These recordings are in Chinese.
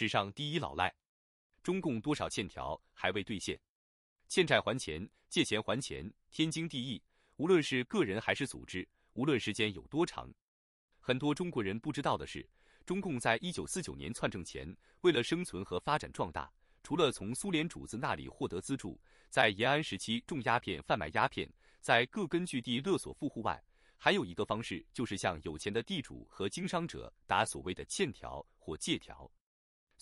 史上第一老赖，中共多少欠条还未兑现？欠债还钱，借钱还钱，天经地义。无论是个人还是组织，无论时间有多长，很多中国人不知道的是，中共在一九四九年篡政前，为了生存和发展壮大，除了从苏联主子那里获得资助，在延安时期种鸦片、贩卖鸦片，在各根据地勒索富户外，还有一个方式就是向有钱的地主和经商者打所谓的欠条或借条。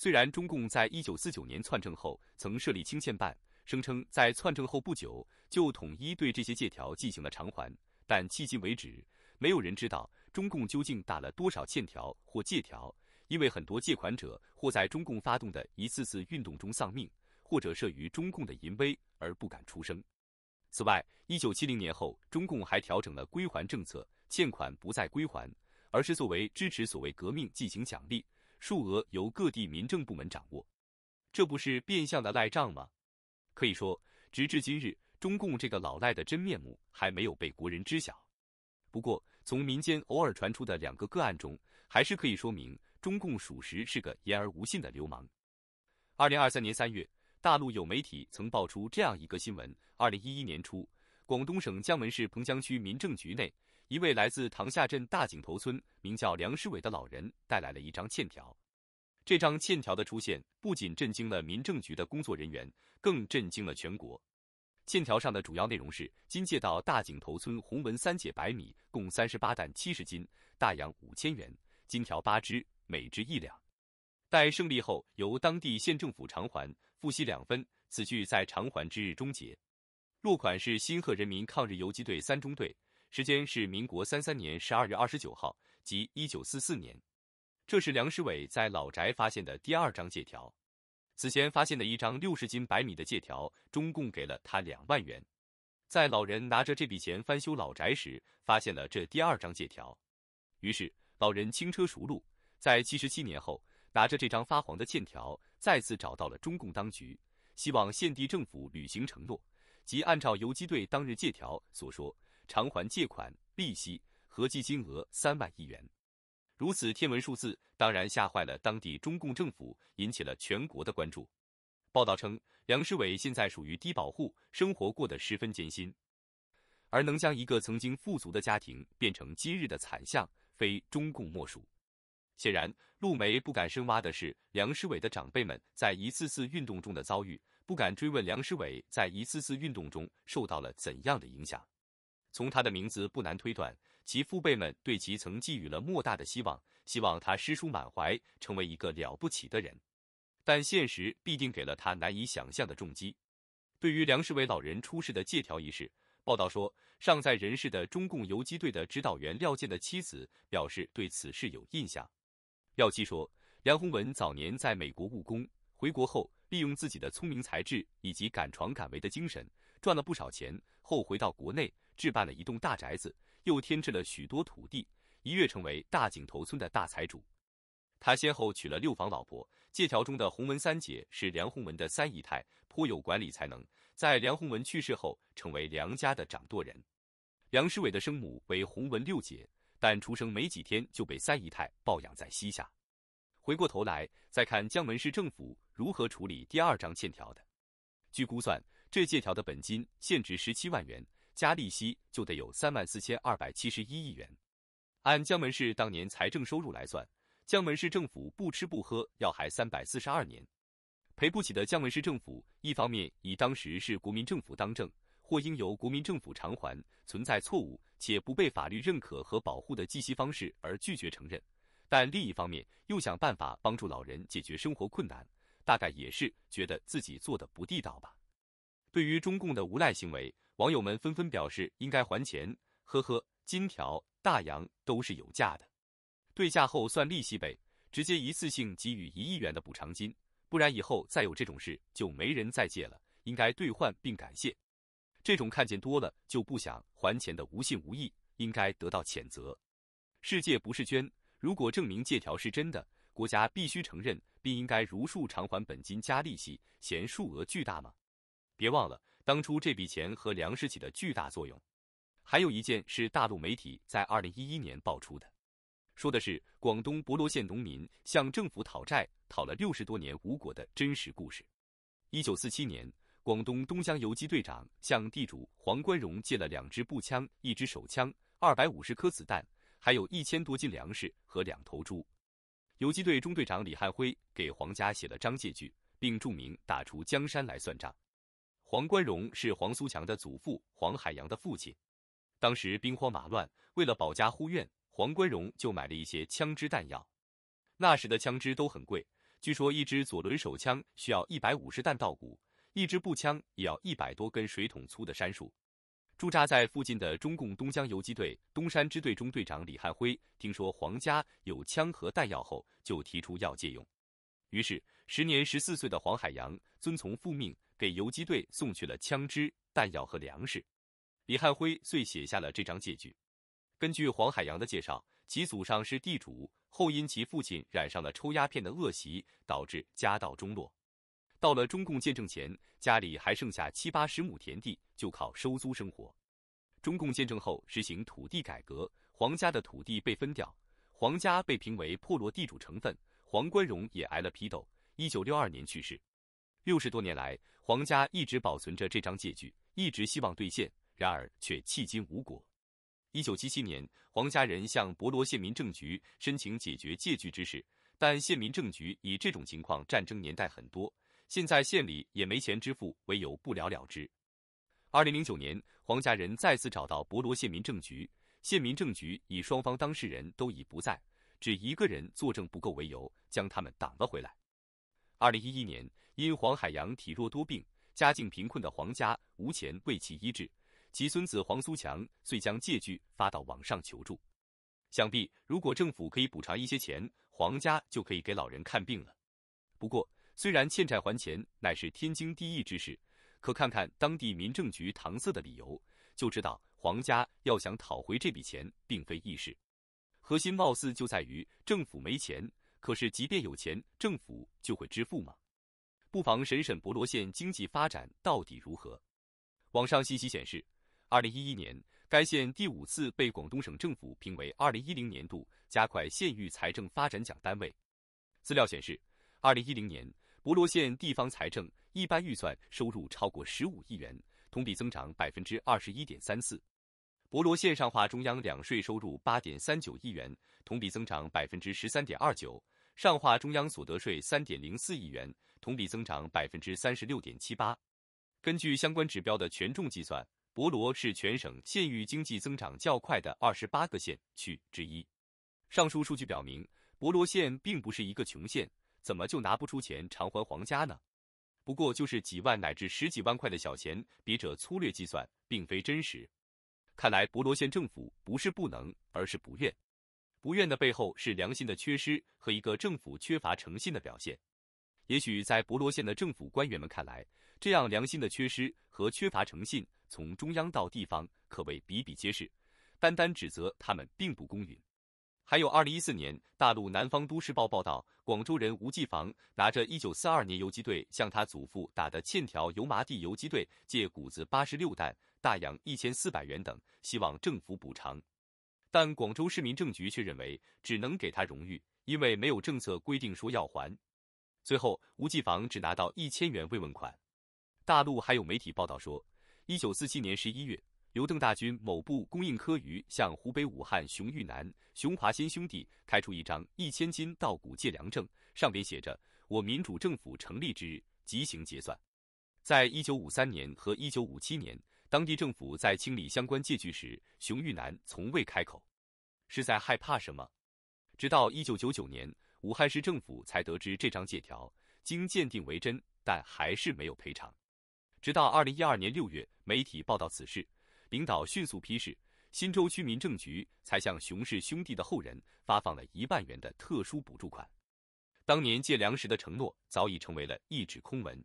虽然中共在一九四九年篡政后曾设立清欠办，声称在篡政后不久就统一对这些借条进行了偿还，但迄今为止，没有人知道中共究竟打了多少欠条或借条，因为很多借款者或在中共发动的一次次运动中丧命，或者慑于中共的淫威而不敢出声。此外，一九七零年后，中共还调整了归还政策，欠款不再归还，而是作为支持所谓革命进行奖励。数额由各地民政部门掌握，这不是变相的赖账吗？可以说，直至今日，中共这个老赖的真面目还没有被国人知晓。不过，从民间偶尔传出的两个个案中，还是可以说明中共属实是个言而无信的流氓。二零二三年三月，大陆有媒体曾爆出这样一个新闻：二零一一年初。广东省江门市蓬江区民政局内，一位来自棠下镇大井头村名叫梁世伟的老人带来了一张欠条。这张欠条的出现不仅震惊了民政局的工作人员，更震惊了全国。欠条上的主要内容是：今借到大井头村洪文三姐白米共三十八担七十斤，大洋五千元，金条八只，每只一两。待胜利后，由当地县政府偿还，付息两分。此据在偿还之日终结。落款是新贺人民抗日游击队三中队，时间是民国三三年十二月二十九号，即一九四四年。这是梁世伟在老宅发现的第二张借条。此前发现的一张六十斤白米的借条，中共给了他两万元。在老人拿着这笔钱翻修老宅时，发现了这第二张借条。于是，老人轻车熟路，在七十七年后，拿着这张发黄的欠条，再次找到了中共当局，希望县地政府履行承诺。即按照游击队当日借条所说，偿还借款利息合计金额三万亿元，如此天文数字，当然吓坏了当地中共政府，引起了全国的关注。报道称，梁世伟现在属于低保户，生活过得十分艰辛，而能将一个曾经富足的家庭变成今日的惨象，非中共莫属。显然。陆梅不敢深挖的是梁诗伟的长辈们在一次次运动中的遭遇，不敢追问梁诗伟在一次次运动中受到了怎样的影响。从他的名字不难推断，其父辈们对其曾寄予了莫大的希望，希望他师书满怀，成为一个了不起的人。但现实必定给了他难以想象的重击。对于梁世伟老人出事的借条一事，报道说，尚在人世的中共游击队的指导员廖健的妻子表示对此事有印象。廖七说，梁鸿文早年在美国务工，回国后利用自己的聪明才智以及敢闯敢为的精神，赚了不少钱。后回到国内，置办了一栋大宅子，又添置了许多土地，一跃成为大井头村的大财主。他先后娶了六房老婆，借条中的洪文三姐是梁鸿文的三姨太，颇有管理才能，在梁鸿文去世后，成为梁家的掌舵人。梁世伟的生母为洪文六姐。但出生没几天就被三姨太抱养在膝下。回过头来再看江门市政府如何处理第二张欠条的，据估算，这借条的本金现值十七万元，加利息就得有三万四千二百七十一亿元。按江门市当年财政收入来算，江门市政府不吃不喝要还三百四十二年，赔不起的江门市政府一方面以当时是国民政府当政。或应由国民政府偿还，存在错误且不被法律认可和保护的计息方式而拒绝承认，但另一方面又想办法帮助老人解决生活困难，大概也是觉得自己做的不地道吧。对于中共的无赖行为，网友们纷纷表示应该还钱。呵呵，金条、大洋都是有价的，对价后算利息呗，直接一次性给予一亿元的补偿金，不然以后再有这种事就没人再借了。应该兑换并感谢。这种看见多了就不想还钱的无信无义，应该得到谴责。世界不是捐，如果证明借条是真的，国家必须承认并应该如数偿还本金加利息。嫌数额巨大吗？别忘了当初这笔钱和粮食起的巨大作用。还有一件是大陆媒体在二零一一年爆出的，说的是广东博罗县农民向政府讨债讨了六十多年无果的真实故事。一九四七年。广东东江游击队长向地主黄冠荣借了两支步枪、一支手枪、二百五十颗子弹，还有一千多斤粮食和两头猪。游击队中队长李汉辉给黄家写了张借据，并注明打出江山来算账。黄冠荣是黄苏强的祖父，黄海洋的父亲。当时兵荒马乱，为了保家护院，黄冠荣就买了一些枪支弹药。那时的枪支都很贵，据说一支左轮手枪需要一百五十弹稻谷。一支步枪也要一百多根水桶粗的杉树。驻扎在附近的中共东江游击队东山支队中队长李汉辉听说黄家有枪和弹药后，就提出要借用。于是，时年十四岁的黄海洋遵从父命，给游击队送去了枪支、弹药和粮食。李汉辉遂写下了这张借据。根据黄海洋的介绍，其祖上是地主，后因其父亲染上了抽鸦片的恶习，导致家道中落。到了中共建政前，家里还剩下七八十亩田地，就靠收租生活。中共建政后实行土地改革，黄家的土地被分掉，黄家被评为破落地主成分，黄冠荣也挨了批斗。一九六二年去世。六十多年来，黄家一直保存着这张借据，一直希望兑现，然而却迄今无果。一九七七年，黄家人向博罗县民政局申请解决借据之事，但县民政局以这种情况，战争年代很多。现在县里也没钱支付，唯有不了了之。二零零九年，黄家人再次找到博罗县民政局，县民政局以双方当事人都已不在，只一个人作证不够为由，将他们挡了回来。二零一一年，因黄海洋体弱多病，家境贫困的黄家无钱为其医治，其孙子黄苏强遂将借据发到网上求助。想必如果政府可以补偿一些钱，黄家就可以给老人看病了。不过。虽然欠债还钱乃是天经地义之事，可看看当地民政局搪塞的理由，就知道黄家要想讨回这笔钱并非易事。核心貌似就在于政府没钱，可是即便有钱，政府就会支付吗？不妨审审博罗县经济发展到底如何。网上信息显示，二零一一年该县第五次被广东省政府评为二零一零年度加快县域财政发展奖单位。资料显示，二零一零年。博罗县地方财政一般预算收入超过十五亿元，同比增长百分之二十一点三四。博罗县上划中央两税收入八点三九亿元，同比增长百分之十三点二九；上划中央所得税三点零四亿元，同比增长百分之三十六点七八。根据相关指标的权重计算，博罗是全省县域经济增长较快的二十八个县区之一。上述数据表明，博罗县并不是一个穷县。怎么就拿不出钱偿还皇家呢？不过就是几万乃至十几万块的小钱，笔者粗略计算，并非真实。看来博罗县政府不是不能，而是不愿。不愿的背后是良心的缺失和一个政府缺乏诚信的表现。也许在博罗县的政府官员们看来，这样良心的缺失和缺乏诚信，从中央到地方可谓比比皆是。单单指责他们，并不公允。还有，二零一四年，大陆《南方都市报》报道，广州人吴继房拿着一九四二年游击队向他祖父打的欠条，油麻地游击队借谷子八十六担，大洋一千四百元等，希望政府补偿。但广州市民政局却认为，只能给他荣誉，因为没有政策规定说要还。最后，吴继房只拿到一千元慰问款。大陆还有媒体报道说，一九四七年十一月。刘邓大军某部供应科于向湖北武汉熊玉南、熊华先兄弟开出一张一千斤稻谷借粮证，上边写着：“我民主政府成立之日即行结算。”在1953年和1957年，当地政府在清理相关借据时，熊玉南从未开口，是在害怕什么？直到1999年，武汉市政府才得知这张借条经鉴定为真，但还是没有赔偿。直到2012年6月，媒体报道此事。领导迅速批示，新洲区民政局才向熊氏兄弟的后人发放了一万元的特殊补助款。当年借粮食的承诺早已成为了一纸空文。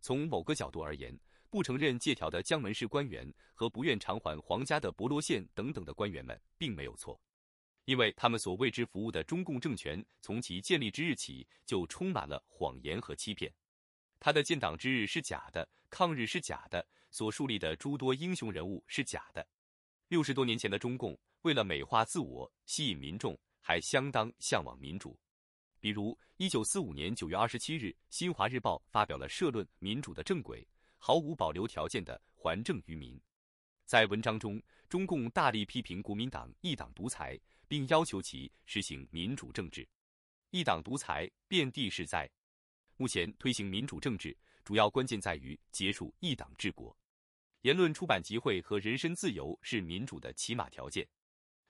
从某个角度而言，不承认借条的江门市官员和不愿偿还皇家的博罗县等等的官员们并没有错，因为他们所为之服务的中共政权从其建立之日起就充满了谎言和欺骗。他的建党之日是假的，抗日是假的。所树立的诸多英雄人物是假的。六十多年前的中共，为了美化自我、吸引民众，还相当向往民主。比如，一九四五年九月二十七日，《新华日报》发表了社论《民主的正轨》，毫无保留条件的还政于民。在文章中，中共大力批评国民党一党独裁，并要求其实行民主政治。一党独裁，遍地是灾。目前推行民主政治，主要关键在于结束一党治国。言论、出版、集会和人身自由是民主的起码条件。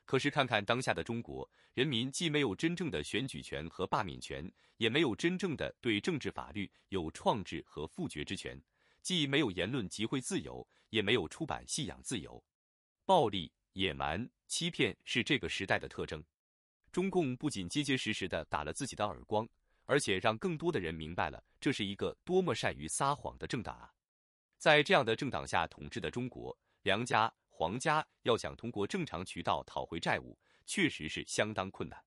可是，看看当下的中国人民，既没有真正的选举权和罢免权，也没有真正的对政治法律有创制和复决之权，既没有言论集会自由，也没有出版信仰自由。暴力、野蛮、欺骗是这个时代的特征。中共不仅结结实实地打了自己的耳光。而且让更多的人明白了，这是一个多么善于撒谎的政党啊！在这样的政党下统治的中国，梁家、黄家要想通过正常渠道讨回债务，确实是相当困难。